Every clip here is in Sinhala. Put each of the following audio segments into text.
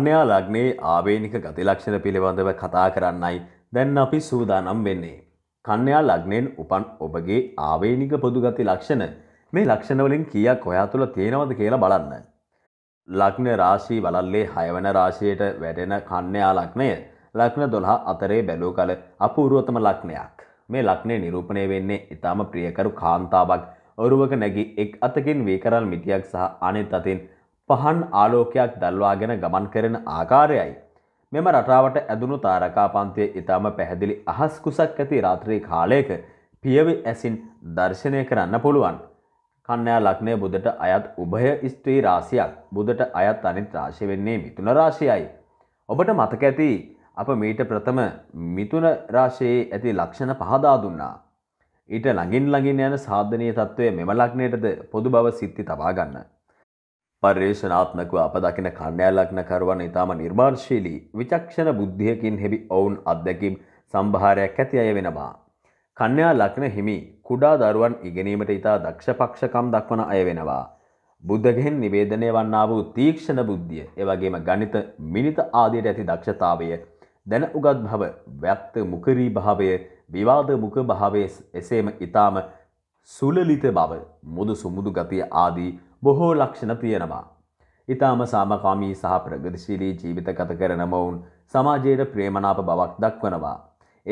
කන්‍යා ලග්නේ ආවේනික ගති ලක්ෂණ පිළිබඳව කතා කරන්නයි දැන් අපි සූදානම් වෙන්නේ. කන්‍යා ලග්නෙන් උපන් ඔබගේ ආවේනික පොදු ගති ලක්ෂණ මේ ලක්ෂණ වලින් කීයක් ඔයා තුල තියෙනවද කියලා බලන්න. ලග්න රාශී වලල්ලේ 6 වෙනි රාශියට වැටෙන කන්‍යා ලග්නය ලග්න 12 අතරේ බැලූ කල අපූර්වතම ලග්නයක්. මේ ලග්නේ නිරූපණය වෙන්නේ ඊටාම ප්‍රියකරු කාන්තාවක් ඔරුවක නැගී එක් අතකින් වේකරල් මිටියක් සහ අනෙත් අතින් පහන් ආලෝකයක් දල්වාගෙන ගමන් කරන ආකාරයයි. මෙම රටාවට ඇදුණු තාරකා පන්තිය ඉතාම පැහැදිලි අහස් කුසක් ඇති රාත්‍රී කාලයක පියවි ඇසින් දර්ශනය කරන්න පුළුවන්. කන්නයා ලක්නය බුදට අයත් උභය ස්ත්‍රී රාසියක් බුදට අයත් අනිත් රාශි වෙන්නේ මිතුන රාශියයි. ඔබට මතක ඇති අප මීට ප්‍රථම මිතුන රාශයේ ඇති ලක්ෂණ පහදා දුන්නා. ඊට ළඟින් ළඟින් යන සාධනය තත්ත්වය මෙම ලක්නයටද පොදු බව සිත්ති තබාගන්න. පර්යේෂනාත්මකව අපදකින කණ්ඩෑලක්න කරවන ඉතාම නිර්මාර්ශීලී විචක්ෂණ බුද්ධියකින් හෙබි ඔවුන් අත්දැකීම් සම්භාරයක් ඇති අය වෙනවා. කණ්‍යයා ලක්න හිමි කුඩා දරුවන් ඉගෙනීමට ඉතා දක්ෂපක්ෂකම් දක්වන අය වෙනවා. බුද්ධගෙන් නිවේදනය වන්නා වූ තීක්ෂණ බුද්ධිය එවගේම ගනිත මිනිත ආදියට ඇති දක්ෂතාවය දැන උගත් භව ව්‍යක්ත මුකරී භාවය විවාද මුක භාවය එසේම ඉතාම සුලලිත බව මුදු සුමුදු ගතිය ආදී බොහෝ ලක්ෂණ තියෙනවා. ඉතාම සාමකාමී සහ ප්‍රගතිශීලී ජීවිත ගත කරන මොවුන් සමාජයට ප්‍රේමනාප බවක් දක්වනවා.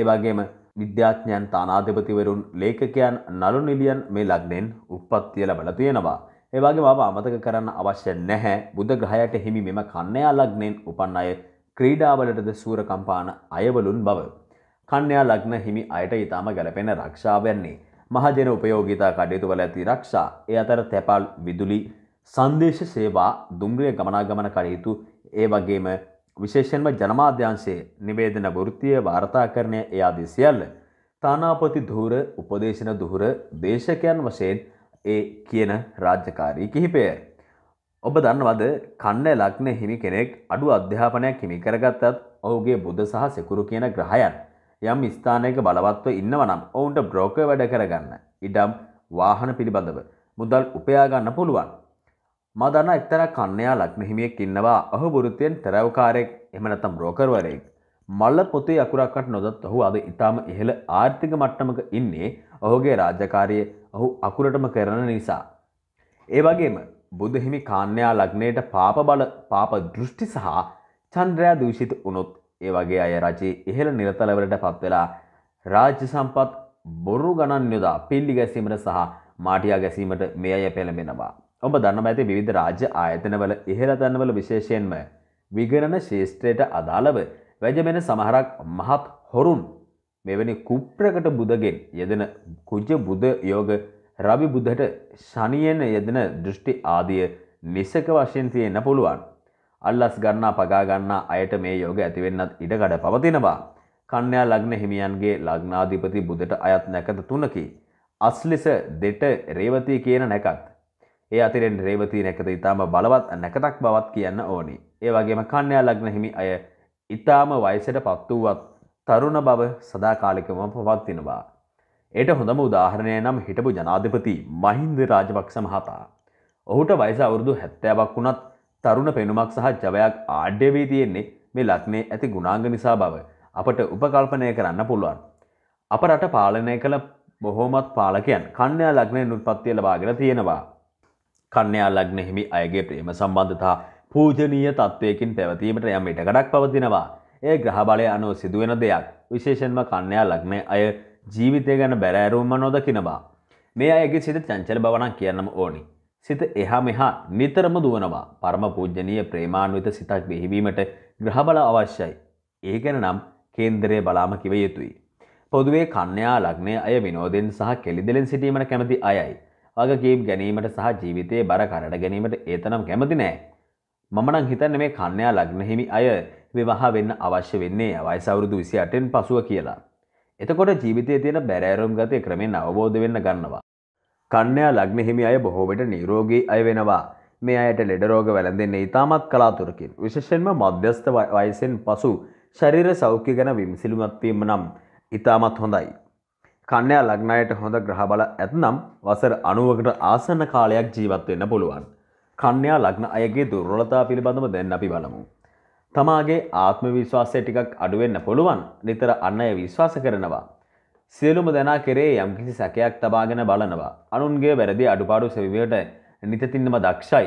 ඒවගේම විද්‍යාඥයන් තානාධිපතිවරුන් ලේකකයන් නලු නිලියන් මේ ලග්නෙන් උප්පත්තිය ලබල තියෙනවා. ඒවාගේ බව අමතක කරන්න අවශ්‍ය නැහැ බුද ග්‍රහයට හිමි මෙම කන්නයා ලග්නෙන් උපන් අය ක්‍රීඩාවලටද සූරකම්පාන අයවලුන් බව. කන්‍යා ලග්න හිමි අයට ඉතාම ගැලපෙන රක්ෂාවයන්නේ. මහජන උපයෝගිතා කටයුතු වල ඇති රක්ෂා ඒ අතර තැපල් විදුලි සංදේශ සේවා දුම්රිය ගමනාගමන කටයුතු ඒ වගේම විශේෂෙන්ම ජනමාධ්‍යංශයේ නිවේදන වෘත්තිය වාර්තාකරණය ඒ ආදී සියල්ල තානාපති දුහුර උපදේශන දුහුර දේශකයන් වශයෙන් ඒ කියන රාජ්‍යකාරී කිහිපය. ඔබ දන්නවද කන්න ලක්න හිමි කෙනෙක් අඩු අධ්‍යාපනයක් හිමි කරගත්තත් ඔහුගේ බුද සහ සෙකුරු කියන ග්‍රහයන් යම් ස්ථානයක බලවත්ව ඉන්නවනම් ඔවුන්ට බ්‍රෝක වැඩ කරගන්න ඉඩම් වාහන පිළිබඳව මුදල් උපයාගන්න පුළුවන්. මදන්න එක්තර කන්නයා ලක්නහිමියෙක් ඉන්නවා ඔහු බුරුත්තයෙන් තැරවකාරයෙක් එමනතම් බ්‍රෝකර්වරයෙක්. මල්ල පොතේ අකුරක්කට නොදත් ඔහු අද ඉතාම ඉහළ ආර්ථික මට්ටමක ඉන්නේ ඔහුගේ රාජකාරය ඔහු අකුරටම කරන නිසා. ඒ වගේම බුදහිමි කාන්‍යයා ලග්නයට පාප බල පාප දෘෂ්ටි සහ චන්ද්‍රයා දූෂිත උනොත් ඒ වගේ අය රජයේ ඉහළ නිරතලවලට පත්වෙලා රාජ්‍ය සම්පත් බොරු ගණන් යොදා පිල්ලි ගැසීමට සහ මාටියා ගැසීමට මේ අය පෙළඹෙනවා. ඔබ දන්නවා ඇති විවිධ රාජ්‍ය ආයතනවල ඉහළ තැන්වල විශේෂයෙන්ම විගණන ශේෂ්ත්‍රයට අදාළව වැජමෙන සමහරක් මහත් හොරුන් මෙවැනි කුප්‍රකට බුදගෙන් යෙදෙන කුජ බුද යෝග රවි බුද්ධට ශනියෙන් යෙදෙන දෘෂ්ටි ආදිය නිසක වශයෙන් තියෙන්න පුළුවන්. අල්ලස් ගන්නා පගාගන්නා අයට මේ යෝග ඇතිවෙන්නත් ඉඩකඩ පවතිනවා. කන්‍යා ලග්න හිමියන්ගේ ලග්නාධිපති බුදට අයත් නැකත තුනකි. අස්ලිස දෙට රේවතී කියන නැකත්. ඒ අතිරෙන් රේවතී නැකත ඉතාම බලවත් නැකතක් බවත් කියන්න ඕනි. ඒ වගේම කන්‍යා ලග්න හිමි අය ඉතාම වයසට පත් වූවත් තරුණ බව සදාකාලිකම පවත්තිනවා. එයට හොඳම උදාහරණය නම් හිටපු ජනාධිපති මහින්ද රාජපක්ෂ මහතා. ඔහුට වයස අවුරුදු හැත්තෑවක් වුණත් තරුණ පෙනුමක් සහ ජවයක් ආඩ්‍ය වී තියෙන්නේ මේ ලක්නේ ඇති ගුණාංග නිසා බව අපට උපකල්පනය කරන්න පුළුවන්. අප රට පාලනය කළ බොහෝමත් පාලකයන් කන්‍යා ලග්නය නුත්පත්තිය ලබාගෙන තියෙනවා. කන්‍යා ලග්න හිමි අයගේ ප්‍රේම සම්බන්ධතා පූජනීය තත්ත්වයකින් පැවතීමට යම් ඉටකඩක් පවතිනවා. ඒ ග්‍රහබලය අනුව සිදුවෙන දෙයක් විශේෂෙන්ම කන්‍යා ලග්නය අය ජීවිතය ගැන බැරෑරුම්ම නොදකිනවා. මේ අයගේ සිට චංචල බවනක් කියන්නම ඕනි. සිත එහා මෙහා නිතරම දුවනවා. පරම පූජ්‍යනීය ප්‍රේමාන්විත සිතක් වෙහිවීමට ග්‍රහබල අවශ්‍යයි. ඒ ගැන නම් කේන්දරය බලාම කිව යුතුයි. පොදුවේ කන්‍යා ලග්නය අය විනෝදෙන් සහ කෙළිදෙලින් සිටීමට කැමති අයයි. වගකීම් ගැනීමට සහ ජීවිතයේ බර කරට ගැනීමට ඒතනම් කැමති නෑ. මම නම් හිතන්නේ මේ කන්‍යා ලග්න හිමි අය විවාහ වෙන්න අවශ්‍ය වෙන්නේ වයස අවුරුදු 28න් පසුව කියලා. එතකොට ජීවිතයේ තියෙන බැරෑරුම් ගතිය ක්‍රමෙන් අවබෝධ වෙන්න ගන්නවා. කන්‍යා ලග්න හිමි අය බොහෝවිට නිරෝගී අය වෙනවා. මේ අයට ලෙඩ රෝග වැළඳෙන්නේ ඉතාමත් කලාතුරකින්. විශේෂයෙන්ම මධ්‍යස්ථ වයසෙන් පසු ශරීර සෞඛ්‍ය ගැන විමසිලිමත් වීම නම් ඉතාමත් හොඳයි. කන්‍යා ලග්න අයට හොඳ ග්‍රහ බල ඇතනම් වසර 90කට ආසන්න කාලයක් ජීවත් වෙන්න පුළුවන්. කන්‍යා ලග්න අයගේ දුර්වලතා පිළිබඳව දැන් අපි බලමු. තමාගේ ආත්ම විශ්වාසය ටිකක් අඩු වෙන්න පුළුවන්. නිතර අන් අය විශ්වාස කරනවා. සියලුම දෙනා කෙරේ යම්කිසි සැකයක් තබාගෙන බලනවා. අනුන්ගේ වැරදි අඩුපාඩු සෙවිවට නිතතින්නම දක්ෂයි.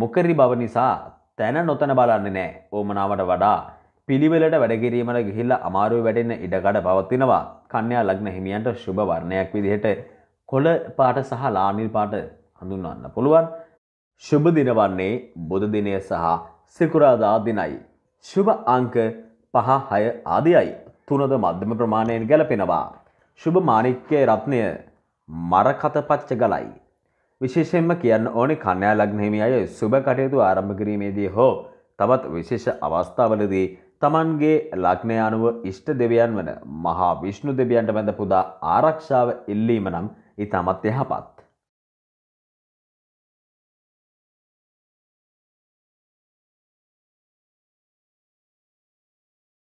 මොකරි බව නිසා තැන නොතන බලන්නේ නෑ ඕමනාවට වඩා පිළිවෙලට වැඩකිරීමට ගිහිල්ල අමාරුව වැඩෙන්න ඉඩකඩ පවත්තිනවා කන්‍යා ලග්න හිමියන්ට ශුභ වර්ණයක් විදිහට කොළ පාට සහ ලානිල් පාට හඳුන්වන්න පුළුවන්. ශුභ දිනවන්නේ බුදු දිනය සහ සිකුරාදා දිනයි. ශුභ අංක පහ හය ආදියයි. තුනද මධ්‍යම ප්‍රමාණයෙන් ගැලපෙනවා. ශුභ මාණික්‍ය රත්නය මරකතපච්ච ගලයි. විශේෂයෙන්ම කියන්න ඕනේ කන්‍යා ලග්නහිමි අය සුභ කටයුතු ආරම්භ කිරීමේදී හෝ තවත් විශේෂ අවස්ථාවලදී තමන්ගේ ලග්නය අනුව ඉෂ්ට දෙවියන් වන මහා විෂ්ණු දෙවියන්ට බැඳ පුදා ආරක්ෂාව ඉල්ලීම නම් ඉතාමත් යහපත්.